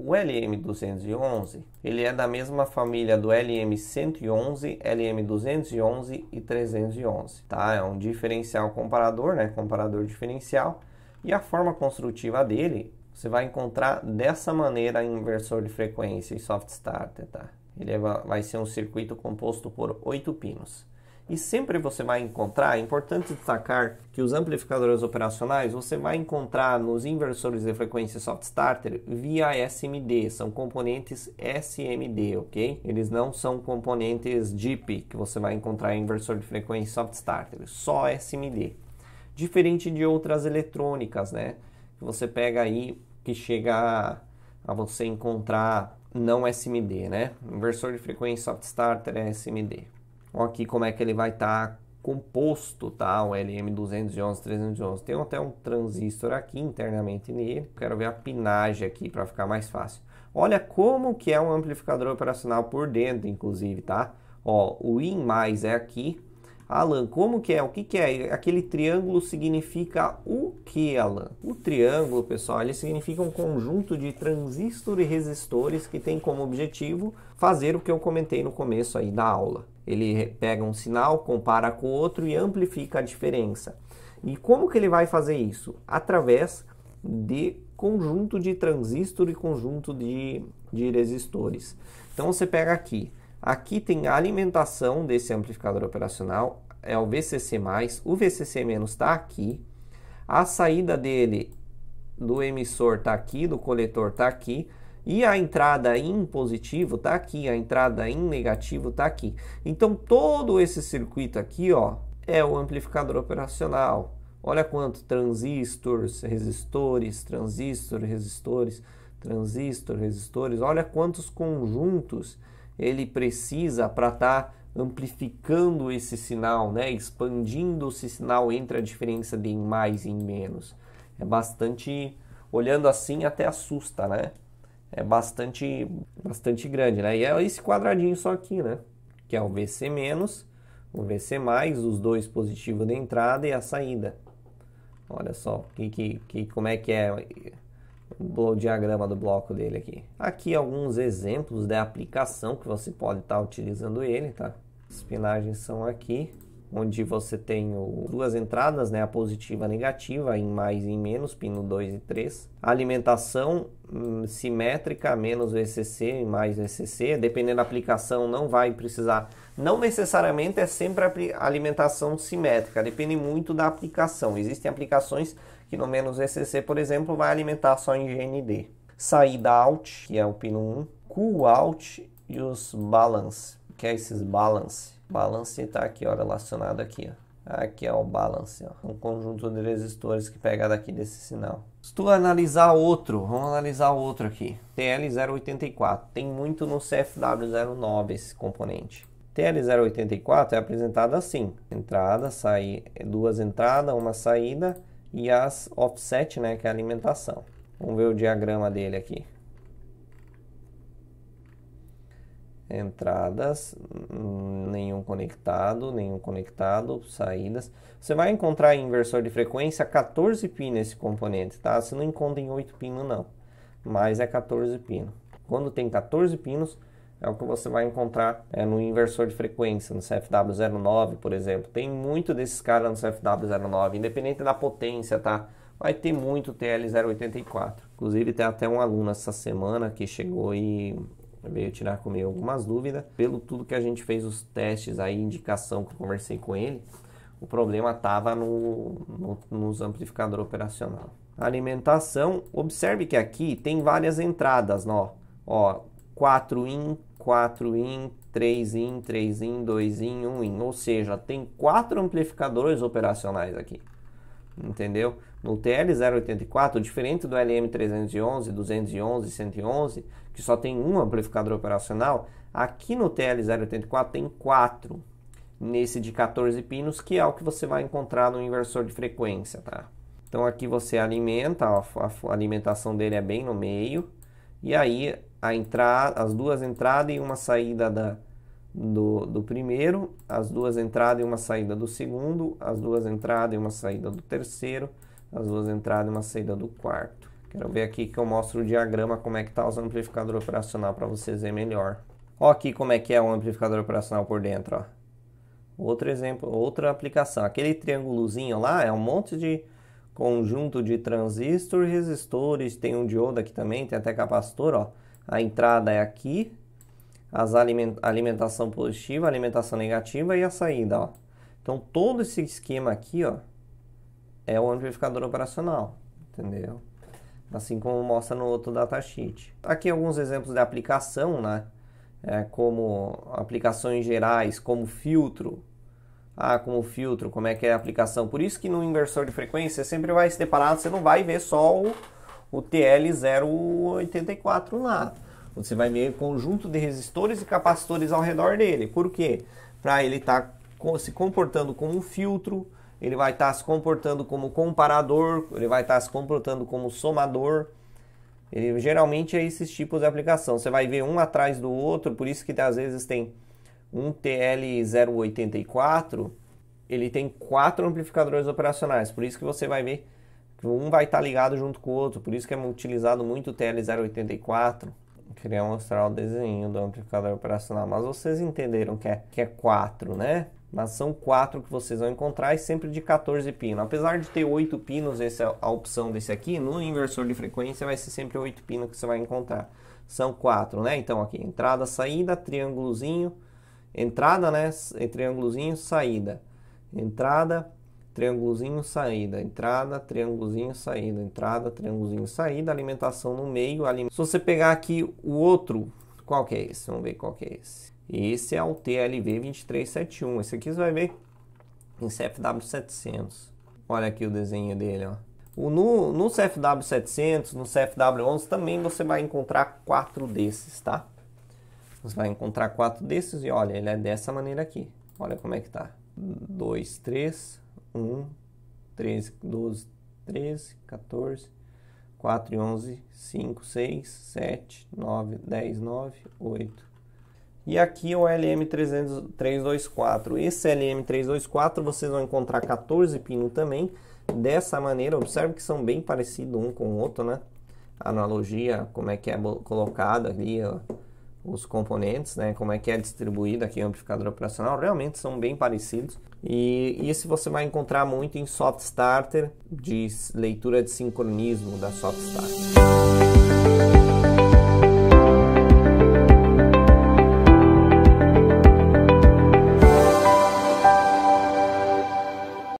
O LM211, ele é da mesma família do LM111, LM211 e 311, tá? É um diferencial comparador, né? Comparador diferencial. E a forma construtiva dele, você vai encontrar dessa maneira em inversor de frequência e soft starter, tá? Ele é, vai ser um circuito composto por oito pinos e sempre você vai encontrar, é importante destacar que os amplificadores operacionais você vai encontrar nos inversores de frequência soft starter via SMD, são componentes SMD, ok? Eles não são componentes DIP que você vai encontrar em inversor de frequência soft starter, só SMD. Diferente de outras eletrônicas, né? Que você pega aí que chega a, a você encontrar não SMD, né? Inversor de frequência soft starter é SMD aqui como é que ele vai estar tá composto, tá? O LM211, 311. Tem até um transistor aqui internamente nele. Quero ver a pinagem aqui para ficar mais fácil. Olha como que é um amplificador operacional por dentro, inclusive, tá? Ó, o IN mais é aqui, Alan, como que é? O que, que é? Aquele triângulo significa o que, Alan? O triângulo, pessoal, ele significa um conjunto de transistor e resistores que tem como objetivo fazer o que eu comentei no começo aí da aula. Ele pega um sinal, compara com o outro e amplifica a diferença. E como que ele vai fazer isso? Através de conjunto de transistor e conjunto de, de resistores. Então você pega aqui Aqui tem a alimentação desse amplificador operacional, é o VCC+, o VCC- está aqui. A saída dele do emissor está aqui, do coletor está aqui. E a entrada em positivo está aqui, a entrada em negativo está aqui. Então todo esse circuito aqui ó, é o amplificador operacional. Olha quanto transistores, resistores, transistor, resistores, transistor, resistores. Olha quantos conjuntos ele precisa para estar tá amplificando esse sinal, né? expandindo esse sinal entre a diferença de em mais e em menos. É bastante, olhando assim até assusta, né? É bastante, bastante grande, né? E é esse quadradinho só aqui, né? Que é o VC menos, o VC mais, os dois positivos da entrada e a saída. Olha só que, que, que, como é que é o diagrama do bloco dele aqui. Aqui alguns exemplos da aplicação que você pode estar tá utilizando ele, tá? As pinagens são aqui onde você tem o, duas entradas, né, a positiva e a negativa, em mais e em menos, pino 2 e 3. Alimentação hum, simétrica, menos VCC e mais VCC, dependendo da aplicação não vai precisar, não necessariamente é sempre alimentação simétrica, depende muito da aplicação. Existem aplicações que no menos VCC, por exemplo, vai alimentar só em GND. Saída out, que é o pino 1, um, cool out e os balance, que é esses balance balance está aqui, ó, relacionado aqui, ó. Aqui é o balance, ó, um conjunto de resistores que pega daqui desse sinal. Se tu analisar outro, vamos analisar outro aqui. TL084, tem muito no CFW09 esse componente. TL084 é apresentado assim, entrada, sair duas entradas, uma saída e as offset, né, que é a alimentação. Vamos ver o diagrama dele aqui. entradas, nenhum conectado, nenhum conectado, saídas. Você vai encontrar em inversor de frequência 14 pino esse componente, tá? Você não encontra em 8 pino não, mas é 14 pino. Quando tem 14 pinos, é o que você vai encontrar é, no inversor de frequência, no CFW09, por exemplo. Tem muito desses caras no CFW09, independente da potência, tá? Vai ter muito TL084. Inclusive, tem até um aluno essa semana que chegou e veio tirar comigo algumas dúvidas. Pelo tudo que a gente fez os testes, a indicação que eu conversei com ele, o problema estava no, no, nos amplificador operacional. Alimentação, observe que aqui tem várias entradas, ó, ó 4 in, 4 in, 3 in, 3 in, 2 in, 1 in, ou seja, tem quatro amplificadores operacionais aqui entendeu? No TL084, diferente do LM311, 211, 111, que só tem um amplificador operacional, aqui no TL084 tem quatro, nesse de 14 pinos, que é o que você vai encontrar no inversor de frequência, tá? Então aqui você alimenta, a, a alimentação dele é bem no meio, e aí a entrada, as duas entradas e uma saída da, do, do primeiro, as duas entradas e uma saída do segundo, as duas entradas e uma saída do terceiro, as duas entradas e uma saída do quarto. Quero ver aqui que eu mostro o diagrama como é que está os amplificadores operacional para vocês verem melhor. Ó aqui como é que é o amplificador operacional por dentro, ó. Outro exemplo, outra aplicação. Aquele triângulozinho lá é um monte de conjunto de transistor, resistores, tem um diodo aqui também, tem até capacitor, ó. A entrada é aqui, as aliment alimentação positiva, alimentação negativa e a saída, ó. Então todo esse esquema aqui, ó, é o amplificador operacional, entendeu? Assim como mostra no outro datasheet. Aqui alguns exemplos de aplicação, né? É, como aplicações gerais, como filtro. Ah, como filtro, como é que é a aplicação. Por isso que no inversor de frequência sempre vai separado, você não vai ver só o, o TL084 lá. Você vai ver conjunto de resistores e capacitores ao redor dele. Por quê? Para ele estar tá se comportando como um filtro, ele vai estar tá se comportando como comparador, ele vai estar tá se comportando como somador. Ele, geralmente é esses tipos de aplicação. Você vai ver um atrás do outro, por isso que às vezes tem um TL084, ele tem quatro amplificadores operacionais. Por isso que você vai ver que um vai estar tá ligado junto com o outro. Por isso que é utilizado muito o TL084 queria mostrar o desenho do amplificador operacional, mas vocês entenderam que é, que é 4, né? Mas são quatro que vocês vão encontrar e sempre de 14 pinos. Apesar de ter oito pinos, essa é a opção desse aqui, no inversor de frequência vai ser sempre oito pinos que você vai encontrar. São quatro, né? Então aqui, entrada, saída, triângulozinho, entrada, né? Triângulozinho, saída, entrada, triângulozinho, saída, entrada, triângulozinho, saída, entrada, triângulozinho, saída, alimentação no meio. Se você pegar aqui o outro, qual que é esse? Vamos ver qual que é esse. Esse é o TLV2371. Esse aqui você vai ver em CFW700. Olha aqui o desenho dele, ó. O, no, no CFW700, no CFW11 também você vai encontrar quatro desses, tá? Você vai encontrar quatro desses e olha, ele é dessa maneira aqui. Olha como é que tá. 2, 3, 1, 13, 12, 13, 14, 4 e 11, 5, 6, 7, 9, 10, 9, 8. E aqui é o LM324. Esse LM324 vocês vão encontrar 14 pinos também. Dessa maneira, observe que são bem parecidos um com o outro, né? A analogia, como é que é colocada ali, ó os componentes, né, como é que é distribuído aqui o amplificador operacional, realmente são bem parecidos. E isso você vai encontrar muito em Soft Starter de leitura de sincronismo da Soft Starter.